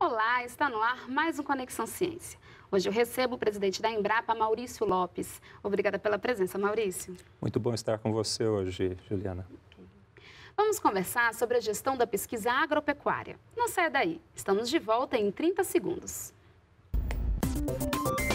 Olá, está no ar mais um Conexão Ciência. Hoje eu recebo o presidente da Embrapa, Maurício Lopes. Obrigada pela presença, Maurício. Muito bom estar com você hoje, Juliana. Vamos conversar sobre a gestão da pesquisa agropecuária. Não saia daí, estamos de volta em 30 segundos. Música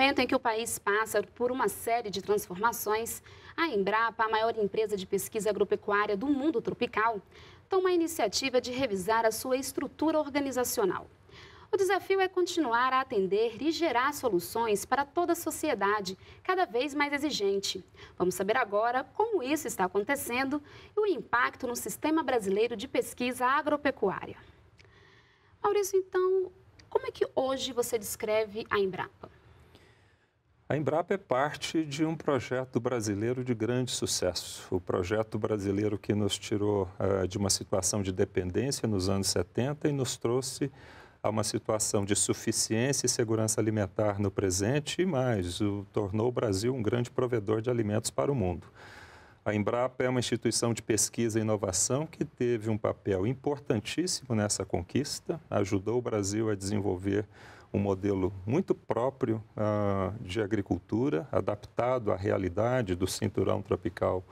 momento em que o país passa por uma série de transformações, a Embrapa, a maior empresa de pesquisa agropecuária do mundo tropical, toma a iniciativa de revisar a sua estrutura organizacional. O desafio é continuar a atender e gerar soluções para toda a sociedade, cada vez mais exigente. Vamos saber agora como isso está acontecendo e o impacto no sistema brasileiro de pesquisa agropecuária. Maurício, então, como é que hoje você descreve a Embrapa? A Embrapa é parte de um projeto brasileiro de grande sucesso. O projeto brasileiro que nos tirou uh, de uma situação de dependência nos anos 70 e nos trouxe a uma situação de suficiência e segurança alimentar no presente e mais, o, tornou o Brasil um grande provedor de alimentos para o mundo. A Embrapa é uma instituição de pesquisa e inovação que teve um papel importantíssimo nessa conquista, ajudou o Brasil a desenvolver um modelo muito próprio uh, de agricultura, adaptado à realidade do cinturão tropical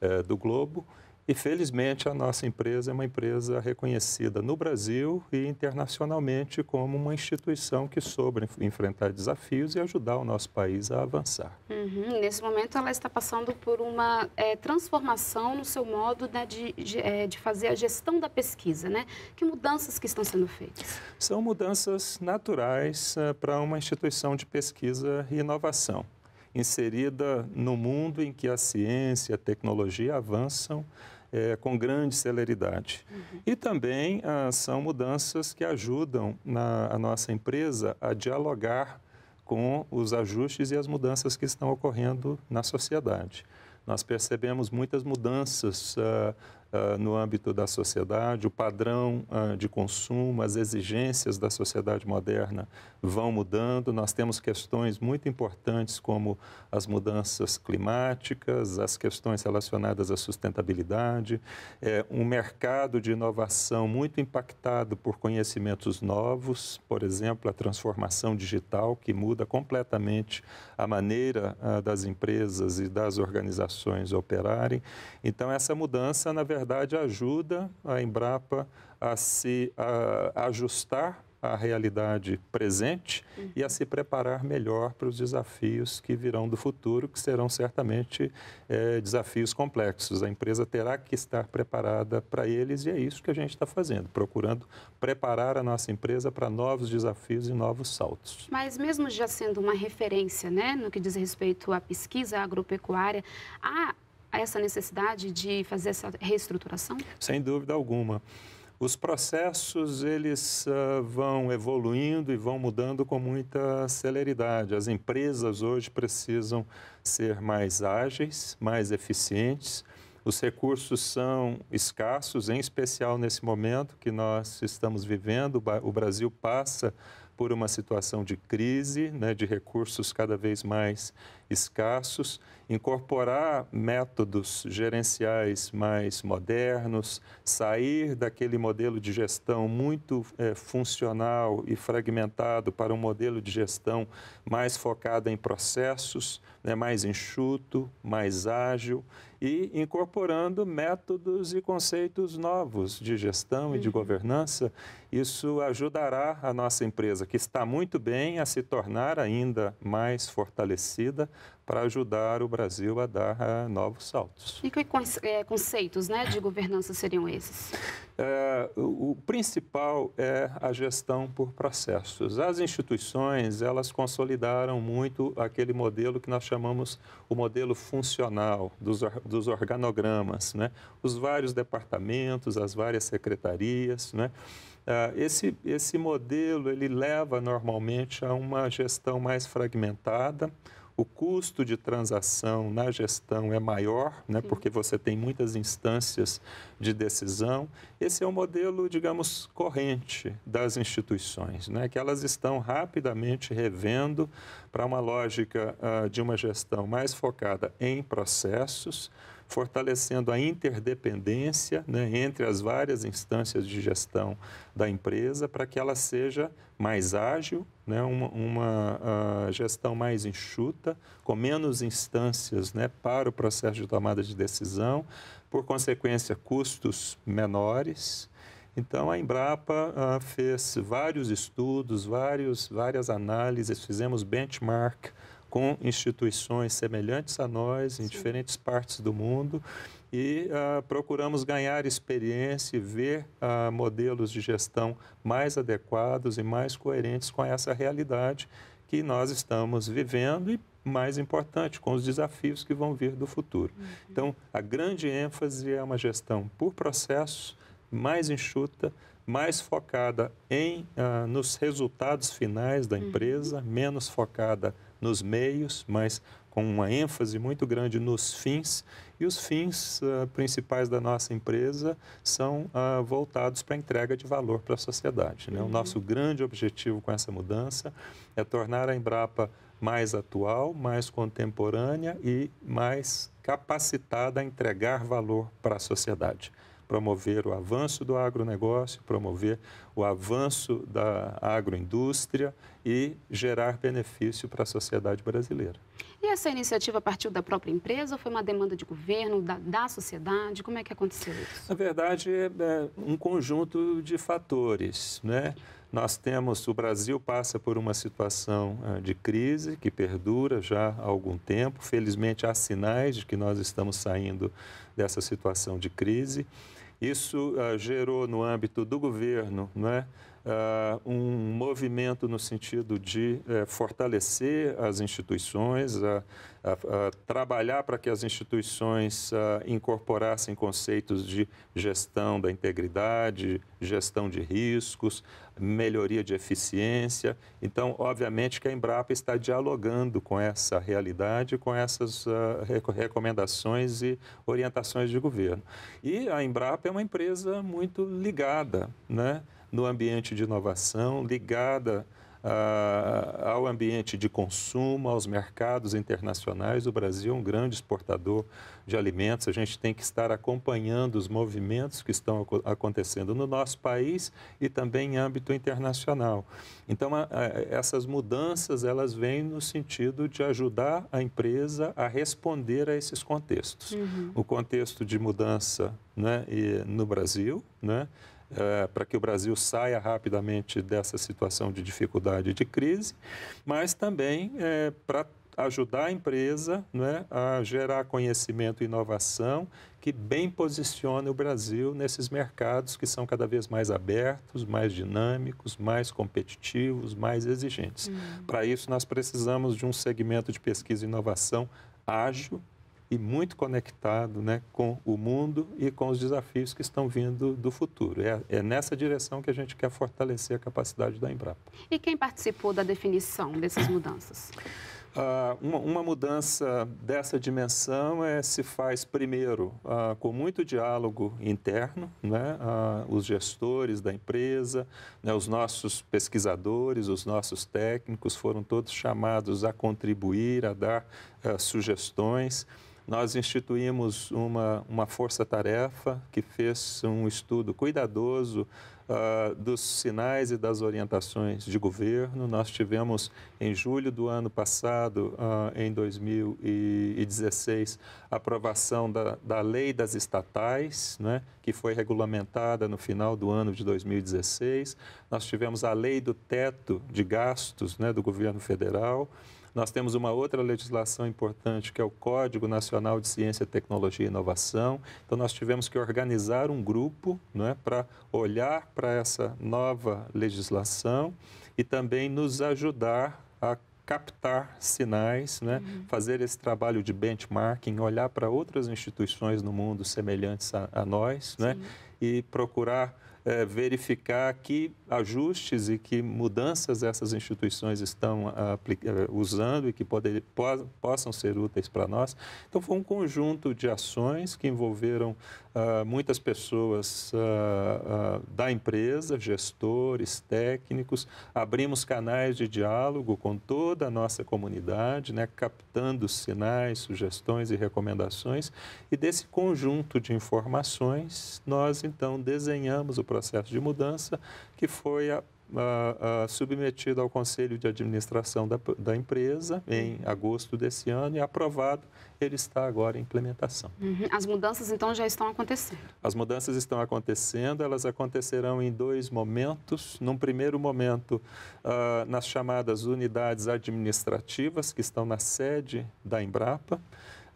uh, do globo e felizmente a nossa empresa é uma empresa reconhecida no Brasil e internacionalmente como uma instituição que soube enfrentar desafios e ajudar o nosso país a avançar. Uhum. Nesse momento ela está passando por uma é, transformação no seu modo né, de, de, é, de, fazer a gestão da pesquisa, né? Que mudanças que estão sendo feitas? São mudanças naturais é, para uma instituição de pesquisa e inovação inserida no mundo em que a ciência e a tecnologia avançam é, com grande celeridade. Uhum. E também ah, são mudanças que ajudam na, a nossa empresa a dialogar com os ajustes e as mudanças que estão ocorrendo na sociedade. Nós percebemos muitas mudanças ah, uh, no âmbito da sociedade, o padrão uh, de consumo, as exigências da sociedade moderna vão mudando. Nós temos questões muito importantes como as mudanças climáticas, as questões relacionadas à sustentabilidade, é, um mercado de inovação muito impactado por conhecimentos novos, por exemplo, a transformação digital, que muda completamente a maneira uh, das empresas e das organizações operarem. Então, essa mudança, na verdade, verdade, ajuda a Embrapa a se a, a ajustar à realidade presente uhum. e a se preparar melhor para os desafios que virão do futuro, que serão certamente é, desafios complexos. A empresa terá que estar preparada para eles e é isso que a gente está fazendo, procurando preparar a nossa empresa para novos desafios e novos saltos. Mas mesmo já sendo uma referência, né, no que diz respeito à pesquisa agropecuária, há essa necessidade de fazer essa reestruturação? Sem dúvida alguma. Os processos eles uh, vão evoluindo e vão mudando com muita celeridade. As empresas hoje precisam ser mais ágeis, mais eficientes. Os recursos são escassos, em especial nesse momento que nós estamos vivendo. O Brasil passa por uma situação de crise, né, de recursos cada vez mais escassos incorporar métodos gerenciais mais modernos, sair daquele modelo de gestão muito é, funcional e fragmentado para um modelo de gestão mais focado em processos, né, mais enxuto, mais ágil e incorporando métodos e conceitos novos de gestão e de uhum. governança. Isso ajudará a nossa empresa, que está muito bem, a se tornar ainda mais fortalecida, para ajudar o Brasil a dar uh, novos saltos. E que conce é, conceitos né, de governança seriam esses? É, o, o, principal é a gestão por processos. As instituições, elas consolidaram muito aquele modelo que nós chamamos o modelo funcional dos, dos organogramas, né? os vários departamentos, as várias secretarias, né? Ah, esse, esse modelo ele leva normalmente a uma gestão mais fragmentada, o custo de transação na gestão é maior, né, porque você tem muitas instâncias de decisão. Esse é o um modelo, digamos, corrente das instituições, né, que elas estão rapidamente revendo para uma lógica uh, de uma gestão mais focada em processos, fortalecendo a interdependência né, entre as várias instâncias de gestão da empresa para que ela seja mais ágil, né, uma, uma ah, gestão mais enxuta, com menos instâncias né, para o processo de tomada de decisão, por consequência, custos menores. Então, a Embrapa ah, fez vários estudos, vários, várias análises, fizemos benchmark com instituições semelhantes a nós em Sim. diferentes partes do mundo e uh, procuramos ganhar experiência e ver uh, modelos de gestão mais adequados e mais coerentes com essa realidade que nós estamos vivendo e, mais importante, com os desafios que vão vir do futuro. Uhum. Então, a grande ênfase é uma gestão por processos, mais enxuta, mais focada em uh, nos resultados finais da uhum. empresa, uhum. menos focada nos meios, mas com uma ênfase muito grande nos fins. E os fins uh, principais da nossa empresa são uh, voltados para a entrega de valor para a sociedade. Né? Uhum. O nosso grande objetivo com essa mudança é tornar a Embrapa mais atual, mais contemporânea e mais capacitada a entregar valor para a sociedade promover o avanço do agronegócio, promover o avanço da agroindústria e gerar benefício para a sociedade brasileira. E essa iniciativa partiu da própria empresa ou foi uma demanda de governo, da, da sociedade? Como é que aconteceu isso? Na verdade, é, é um conjunto de fatores, né? Nós temos, o Brasil passa por uma situação ah, de crise que perdura já há algum tempo. Felizmente, há sinais de que nós estamos saindo dessa situação de crise. Isso uh, gerou no âmbito do governo, não é? uh, um movimento no sentido de uh, fortalecer as instituições, uh, trabalhar para que as instituições ah, incorporassem conceitos de gestão da integridade, gestão de riscos, melhoria de eficiência. Então, obviamente que a Embrapa está dialogando com essa realidade, com essas ah, recomendações e orientações de governo. E a Embrapa é uma empresa muito ligada, né? no ambiente de inovação, ligada a, ah, ao ambiente de consumo, aos mercados internacionais. O Brasil é um grande exportador de alimentos. A gente tem que estar acompanhando os movimentos que estão acontecendo no nosso país e também em âmbito internacional. Então, a, a, essas mudanças elas vêm no sentido de ajudar a empresa a responder a esses contextos. Uhum. O contexto de mudança né, no Brasil, né, é, para que o Brasil saia rapidamente dessa situação de dificuldade e de crise, mas também é, para ajudar a empresa né, a gerar conhecimento e inovação que bem posicione o Brasil nesses mercados que são cada vez mais abertos, mais dinâmicos, mais competitivos, mais exigentes. Uhum. Para isso, nós precisamos de um segmento de pesquisa e inovação ágil, e muito conectado né, com o mundo e com os desafios que estão vindo do futuro. É, é, nessa direção que a gente quer fortalecer a capacidade da Embrapa. E quem participou da definição dessas mudanças? Ah, uma, uma, mudança dessa dimensão é, se faz primeiro ah, com muito diálogo interno, né, ah, os gestores da empresa, né, os nossos pesquisadores, os nossos técnicos foram todos chamados a contribuir, a dar sugestões nós instituímos uma, uma força-tarefa que fez um estudo cuidadoso uh, dos sinais e das orientações de governo. Nós tivemos, em julho do ano passado, uh, em 2016, a aprovação da, da lei das estatais, né, que foi regulamentada no final do ano de 2016. Nós tivemos a lei do teto de gastos né, do governo federal. Nós temos uma outra legislação importante, que é o Código Nacional de Ciência, Tecnologia e Inovação. Então, nós tivemos que organizar um grupo né, para olhar para essa nova legislação e também nos ajudar a captar sinais, né? Uhum. fazer esse trabalho de benchmarking, olhar para outras instituições no mundo semelhantes a, a nós né? e procurar é, verificar que ajustes e que mudanças essas instituições estão ah, eh, usando e que poder, po possam ser úteis para nós. Então, foi um conjunto de ações que envolveram uh, muitas pessoas uh, uh, da empresa, gestores, técnicos. Abrimos canais de diálogo com toda a nossa comunidade, né, captando sinais, sugestões e recomendações. E desse conjunto de informações, nós então desenhamos o processo de mudança que foi a, a, a submetido ao Conselho de Administração da, da, empresa em uhum. agosto desse ano e aprovado, ele está agora em implementação. Uhum. As mudanças, então, já estão acontecendo? As mudanças estão acontecendo, elas acontecerão em dois momentos. Num primeiro momento, uh, nas chamadas unidades administrativas, que estão na sede da Embrapa.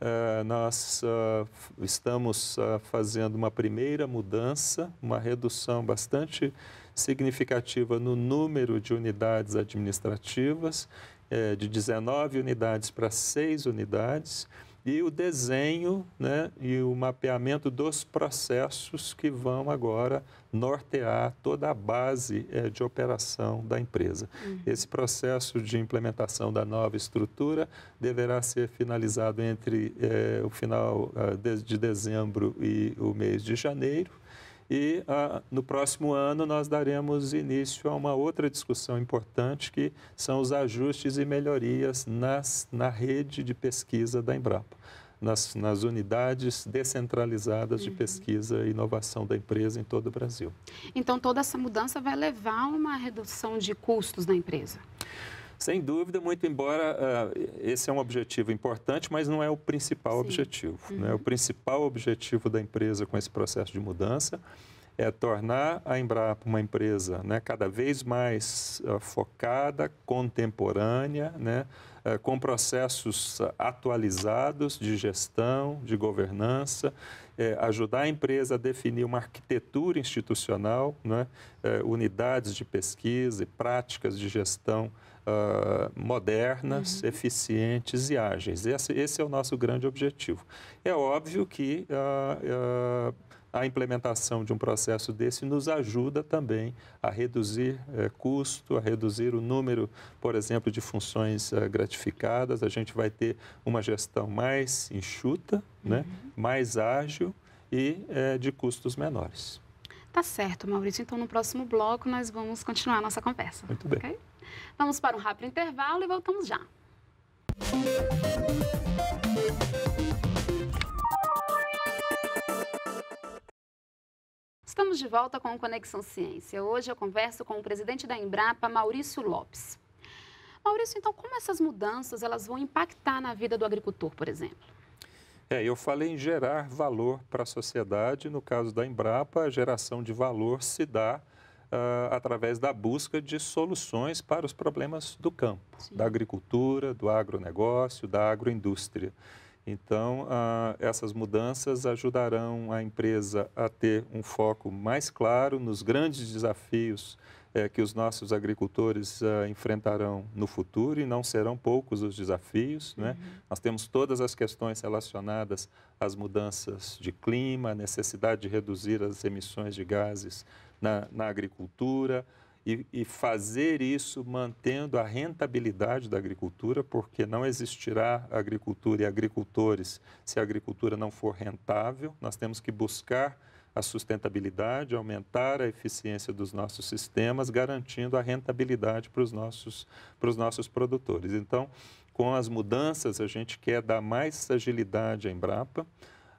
Uh, nós uh, estamos uh, fazendo uma primeira mudança, uma redução bastante significativa no número de unidades administrativas, é, de 19 unidades para 6 unidades, e o desenho né, e o mapeamento dos processos que vão agora nortear toda a base é, de operação da empresa. Uhum. Esse processo de implementação da nova estrutura deverá ser finalizado entre é, o final ah, de dezembro e o mês de janeiro e ah, no próximo ano nós daremos início a uma outra discussão importante, que são os ajustes e melhorias nas, na rede de pesquisa da Embrapa, nas, nas unidades descentralizadas uhum. de pesquisa e inovação da empresa em todo o Brasil. Então, toda essa mudança vai levar a uma redução de custos na empresa? Sem dúvida, muito embora uh, esse é um objetivo importante, mas não é o principal Sim. objetivo. Né? Uhum. Né? O principal objetivo da empresa com esse processo de mudança é tornar a Embrapa uma empresa né, cada vez mais uh, focada, contemporânea, né, uh, com processos atualizados de gestão, de governança, ajudar a empresa a definir uma arquitetura institucional, né, unidades de pesquisa e práticas de gestão uh, modernas, uhum. eficientes e ágeis. Esse, esse, é o nosso grande objetivo. É óbvio que uh, uh, a implementação de um processo desse nos ajuda também a reduzir eh, custo, a reduzir o número, por exemplo, de funções gratificadas. A gente vai ter uma gestão mais enxuta, né, uhum. né, mais ágil e eh, de custos menores. Tá certo, Maurício. Então, no próximo bloco, nós vamos continuar a nossa conversa. Muito bem. Okay? Vamos para um rápido intervalo e voltamos já. Estamos de volta com Conexão Ciência. Hoje eu converso com o presidente da Embrapa, Maurício Lopes. Maurício, então, como essas mudanças elas vão impactar na vida do agricultor, por exemplo? É, eu falei em gerar valor para a sociedade. No caso da Embrapa, a geração de valor se dá uh, através da busca de soluções para os problemas do campo, Sim. da agricultura, do agronegócio, da agroindústria. Então, uh, essas mudanças ajudarão a empresa a ter um foco mais claro nos grandes desafios uh, que os nossos agricultores uh, enfrentarão no futuro, e não serão poucos os desafios. Né? Uhum. Nós temos todas as questões relacionadas às mudanças de clima, a necessidade de reduzir as emissões de gases na, na agricultura e, e fazer isso mantendo a rentabilidade da agricultura, porque não existirá agricultura e agricultores se a agricultura não for rentável. Nós temos que buscar a sustentabilidade, aumentar a eficiência dos nossos sistemas, garantindo a rentabilidade para os nossos, para os nossos produtores. Então, com as mudanças, a gente quer dar mais agilidade à Embrapa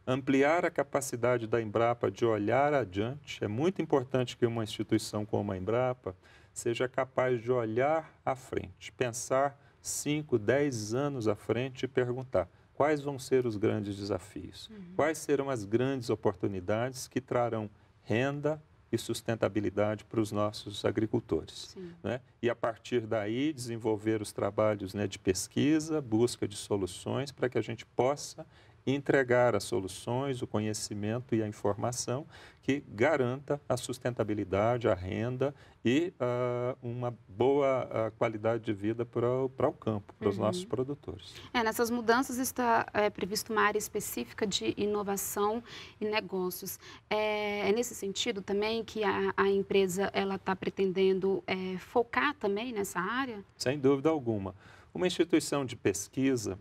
Ampliar a capacidade da Embrapa de olhar adiante. É muito importante que uma instituição como a Embrapa seja capaz de olhar à frente, pensar 5, 10 anos à frente e perguntar quais vão ser os grandes desafios, uhum. quais serão as grandes oportunidades que trarão renda e sustentabilidade para os nossos agricultores. Né? E a partir daí desenvolver os trabalhos né, de pesquisa, busca de soluções para que a gente possa e entregar as soluções, o conhecimento e a informação que garanta a sustentabilidade, a renda e uh, uma boa uh, qualidade de vida para o, para o campo, para uhum. os nossos uhum. produtores. É, nessas mudanças está é, previsto uma área específica de inovação e negócios. É, é nesse sentido também que a, a empresa ela está pretendendo é, focar também nessa área? Sem dúvida alguma. Uma instituição de pesquisa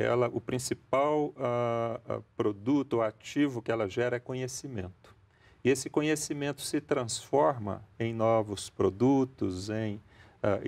ela, o principal uh, produto ou ativo que ela gera é conhecimento. E esse conhecimento se transforma em novos produtos, em uh,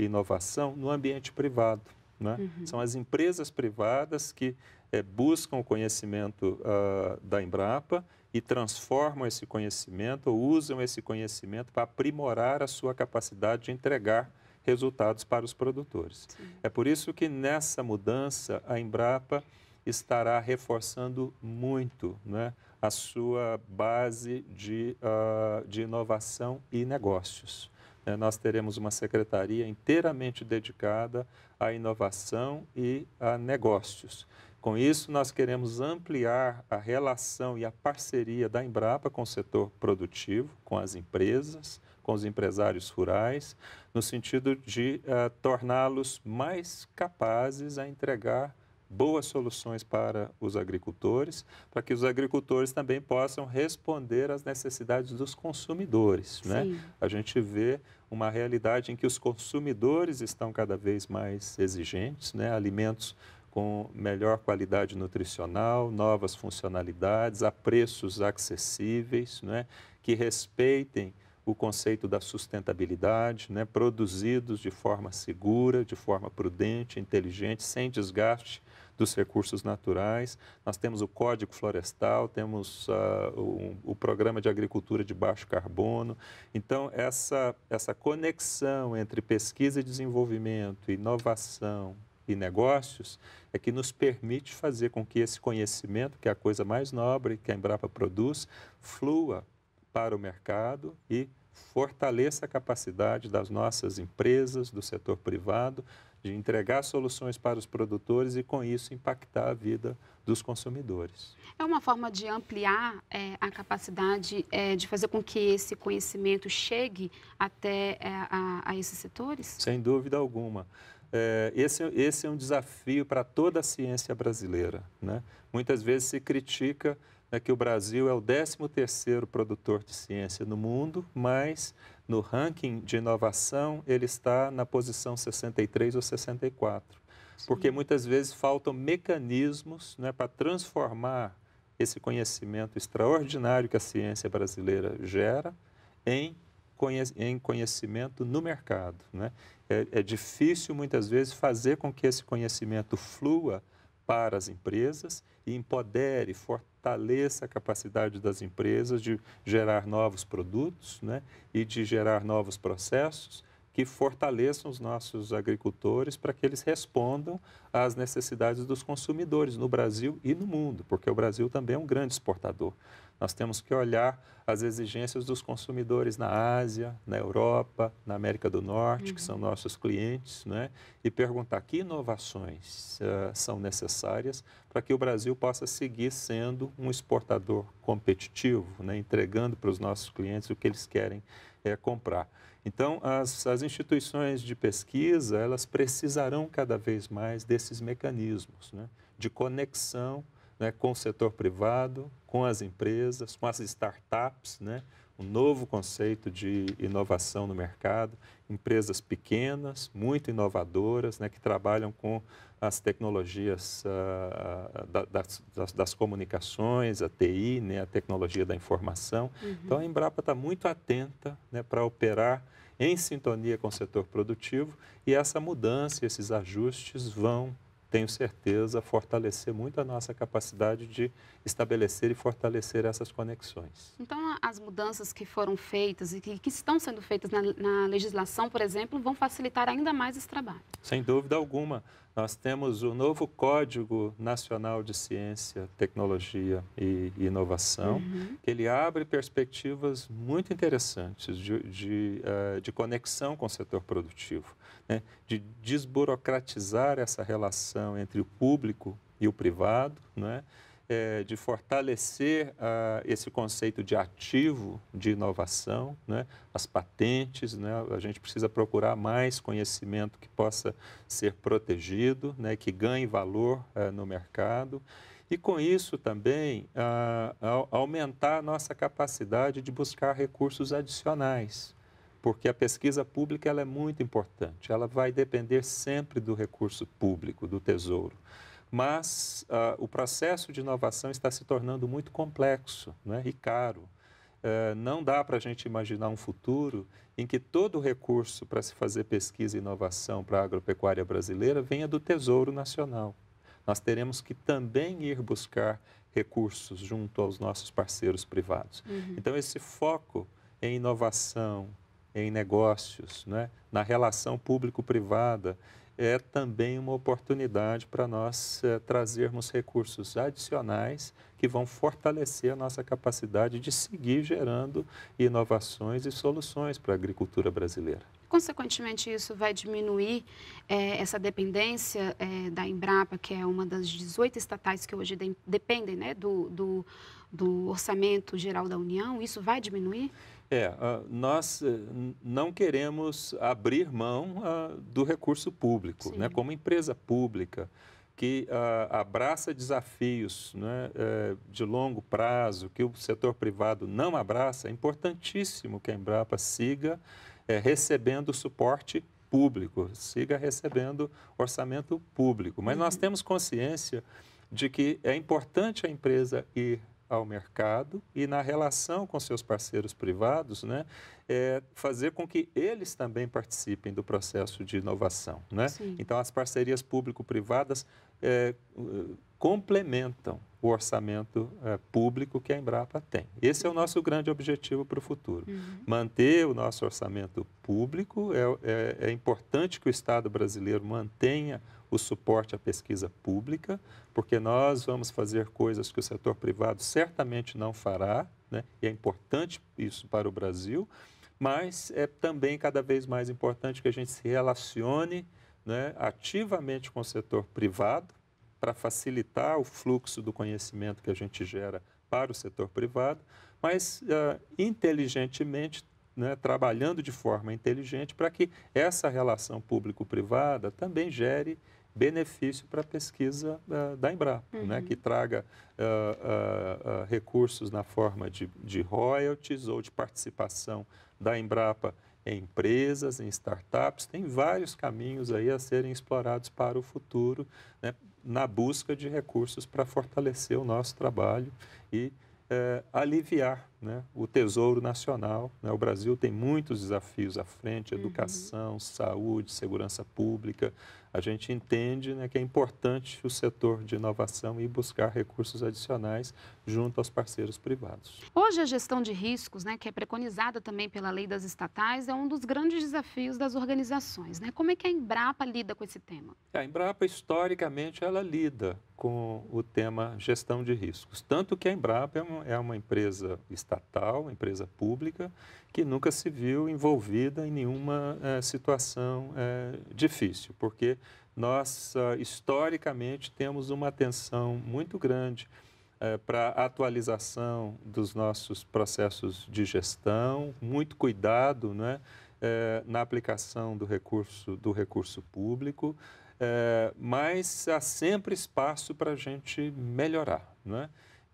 inovação no ambiente privado. Né? Uhum. São as empresas privadas que é, buscam o conhecimento uh, da Embrapa e transformam esse conhecimento ou usam esse conhecimento para aprimorar a sua capacidade de entregar resultados para os produtores. Sim. É por isso que nessa mudança a Embrapa estará reforçando muito né, a sua base de, uh, de inovação e negócios. É, nós teremos uma secretaria inteiramente dedicada à inovação e a negócios. Com isso, nós queremos ampliar a relação e a parceria da Embrapa com o setor produtivo, com as empresas, com os empresários rurais, no sentido de uh, torná-los mais capazes a entregar boas soluções para os agricultores, para que os agricultores também possam responder às necessidades dos consumidores. Né? A gente vê uma realidade em que os consumidores estão cada vez mais exigentes, né? alimentos com melhor qualidade nutricional, novas funcionalidades, a preços acessíveis, né? que respeitem o conceito da sustentabilidade, né, produzidos de forma segura, de forma prudente, inteligente, sem desgaste dos recursos naturais. Nós temos o Código Florestal, temos uh, o, o, Programa de Agricultura de Baixo Carbono. Então, essa, essa conexão entre pesquisa e desenvolvimento, inovação e negócios é que nos permite fazer com que esse conhecimento, que é a coisa mais nobre que a Embrapa produz, flua para o mercado e fortaleça a capacidade das nossas empresas, do setor privado, de entregar soluções para os produtores e, com isso, impactar a vida dos consumidores. É uma forma de ampliar é, a capacidade é, de fazer com que esse conhecimento chegue até é, a, a esses setores? Sem dúvida alguma. É, esse, esse é um desafio para toda a ciência brasileira. Né? Muitas vezes se critica né, que o Brasil é o 13º produtor de ciência no mundo, mas no ranking de inovação ele está na posição 63 ou 64. Sim. Porque muitas vezes faltam mecanismos né, para transformar esse conhecimento extraordinário que a ciência brasileira gera em em conhecimento no mercado. Né? É, é difícil, muitas vezes, fazer com que esse conhecimento flua para as empresas e empodere, fortaleça a capacidade das empresas de gerar novos produtos né? e de gerar novos processos que fortaleçam os nossos agricultores para que eles respondam às necessidades dos consumidores no Brasil e no mundo, porque o Brasil também é um grande exportador. Nós temos que olhar as exigências dos consumidores na Ásia, na Europa, na América do Norte, uhum. que são nossos clientes, né? e perguntar que inovações uh, são necessárias para que o Brasil possa seguir sendo um exportador competitivo, né? entregando para os nossos clientes o que eles querem é, comprar. Então, as, as instituições de pesquisa, elas precisarão cada vez mais desses mecanismos né? de conexão né, com o setor privado, com as empresas, com as startups, né, um novo conceito de inovação no mercado, empresas pequenas, muito inovadoras, né, que trabalham com as tecnologias uh, das, das, das, comunicações, a TI, né, a tecnologia da informação. Uhum. Então, a Embrapa está muito atenta né, para operar em sintonia com o setor produtivo e essa mudança, esses ajustes vão tenho certeza, fortalecer muito a nossa capacidade de estabelecer e fortalecer essas conexões. Então, as mudanças que foram feitas e que, estão sendo feitas na, na legislação, por exemplo, vão facilitar ainda mais esse trabalho? Sem dúvida alguma. Nós temos o novo Código Nacional de Ciência, Tecnologia e Inovação, uhum. que ele abre perspectivas muito interessantes de, de, uh, de conexão com o setor produtivo, né? de desburocratizar essa relação entre o público e o privado, é? é, de fortalecer ah, esse conceito de ativo de inovação, né? as patentes, né? a gente precisa procurar mais conhecimento que possa ser protegido, né? que ganhe valor eh, no mercado. E com isso também ah, aumentar a nossa capacidade de buscar recursos adicionais, porque a pesquisa pública ela é muito importante, ela vai depender sempre do recurso público, do tesouro mas uh, o processo de inovação está se tornando muito complexo né, e caro. Uh, não dá para a gente imaginar um futuro em que todo o recurso para se fazer pesquisa e inovação para a agropecuária brasileira venha do Tesouro Nacional. Nós teremos que também ir buscar recursos junto aos nossos parceiros privados. Uhum. Então, esse foco em inovação, em negócios, né, na relação público-privada, é também uma oportunidade para nós é, trazermos recursos adicionais que vão fortalecer a nossa capacidade de seguir gerando inovações e soluções para a agricultura brasileira. Consequentemente, isso vai diminuir é, essa dependência é, da Embrapa, que é uma das 18 estatais que hoje de, dependem né, do, do, do Orçamento Geral da União. Isso vai diminuir? É, ah, nós eh, não queremos abrir mão ah, do recurso público, né? como empresa pública que ah, abraça desafios né, eh, de longo prazo que o setor privado não abraça, é importantíssimo que a Embrapa siga eh, recebendo suporte público, siga recebendo orçamento público. Mas nós uhum. temos consciência de que é importante a empresa ir ao mercado e na relação com seus parceiros privados, né, é fazer com que eles também participem do processo de inovação. Né? Sim. Então, as parcerias público-privadas é, é, complementam o orçamento é, público que a Embrapa tem. Esse é o nosso grande objetivo para o futuro. Uhum. Manter o nosso orçamento público, é, é, é, importante que o Estado brasileiro mantenha o suporte à pesquisa pública, porque nós vamos fazer coisas que o setor privado certamente não fará, né? e é importante isso para o Brasil, mas é também cada vez mais importante que a gente se relacione né, ativamente com o setor privado para facilitar o fluxo do conhecimento que a gente gera para o setor privado, mas uh, inteligentemente, né, trabalhando de forma inteligente para que essa relação público-privada também gere benefício para a pesquisa uh, da Embrapa, né, uhum. né, que traga uh, recursos na forma de, de royalties ou de participação da Embrapa em empresas, em startups, tem vários caminhos aí a serem explorados para o futuro, né, na busca de recursos para fortalecer o nosso trabalho e é, aliviar né, o Tesouro Nacional. Né? O Brasil tem muitos desafios à frente: uhum. educação, uhum. saúde, segurança pública. A gente entende né, que é importante o setor de inovação e buscar recursos adicionais junto aos parceiros privados. Hoje, a gestão de riscos, né, que é preconizada também pela lei das estatais, é um dos grandes desafios das organizações. Né? Como é que a Embrapa lida com esse tema? A Embrapa, historicamente, ela lida com o tema gestão de riscos. Tanto que a Embrapa é uma, é uma empresa estatal estatal, empresa pública, que nunca se viu envolvida em nenhuma é, situação é, difícil, porque nós, historicamente, temos uma atenção muito grande é, eh, para a atualização dos nossos processos de gestão, muito cuidado né, na aplicação do recurso, do recurso público. É, mas há sempre espaço para a gente melhorar. Né?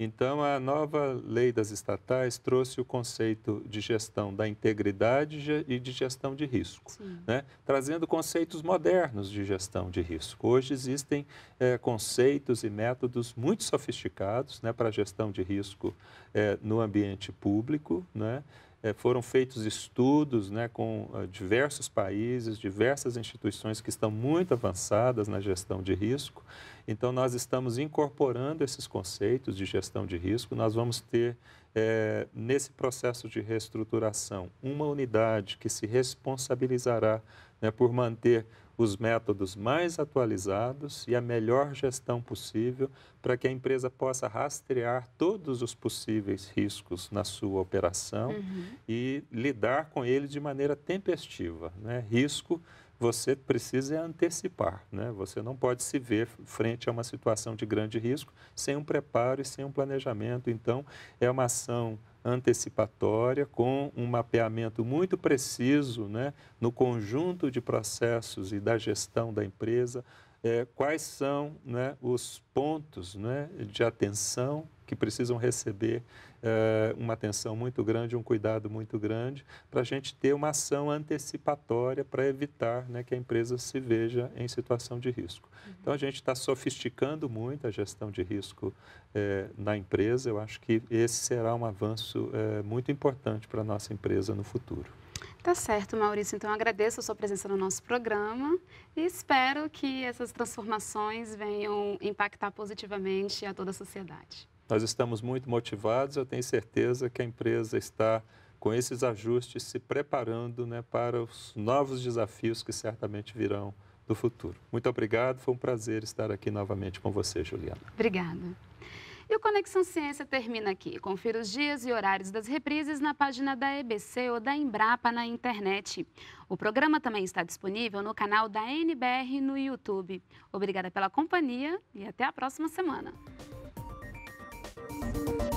Então, a nova lei das estatais trouxe o conceito de gestão da integridade e de gestão de risco, né? trazendo conceitos modernos de gestão de risco. Hoje existem é, conceitos e métodos muito sofisticados né, para gestão de risco é, no ambiente público, né? É, foram feitos estudos né, com ah, diversos países, diversas instituições que estão muito avançadas na gestão de risco. Então, nós estamos incorporando esses conceitos de gestão de risco. Nós vamos ter, é, nesse processo de reestruturação, uma unidade que se responsabilizará né, por manter os métodos mais atualizados e a melhor gestão possível para que a empresa possa rastrear todos os possíveis riscos na sua operação uhum. e lidar com ele de maneira tempestiva. Né? Risco você precisa é antecipar, né? Você não pode se ver frente a uma situação de grande risco sem um preparo e sem um planejamento. Então, é uma ação antecipatória, com um mapeamento muito preciso né, no conjunto de processos e da gestão da empresa, é, quais são né, os pontos né, de atenção que precisam receber eh, uma atenção muito grande, um cuidado muito grande, para a gente ter uma ação antecipatória para evitar né, que a empresa se veja em situação de risco. Uhum. Então, a gente está sofisticando muito a gestão de risco eh, na empresa. Eu acho que esse será um avanço eh, muito importante para a nossa empresa no futuro. Tá certo, Maurício. Então, agradeço a sua presença no nosso programa e espero que essas transformações venham impactar positivamente a toda a sociedade. Nós estamos muito motivados, eu tenho certeza que a empresa está com esses ajustes se preparando né, para os novos desafios que certamente virão do futuro. Muito obrigado, foi um prazer estar aqui novamente com você, Juliana. Obrigada. E o Conexão Ciência termina aqui. Confira os dias e horários das reprises na página da EBC ou da Embrapa na internet. O programa também está disponível no canal da NBR no YouTube. Obrigada pela companhia e até a próxima semana. え